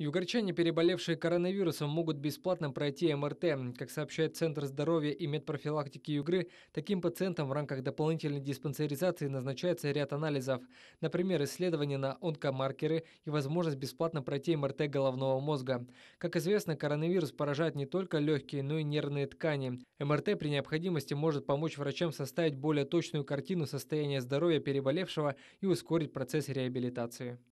Югорчане, переболевшие коронавирусом, могут бесплатно пройти МРТ. Как сообщает Центр здоровья и медпрофилактики Югры, таким пациентам в рамках дополнительной диспансеризации назначается ряд анализов. Например, исследования на онкомаркеры и возможность бесплатно пройти МРТ головного мозга. Как известно, коронавирус поражает не только легкие, но и нервные ткани. МРТ при необходимости может помочь врачам составить более точную картину состояния здоровья переболевшего и ускорить процесс реабилитации.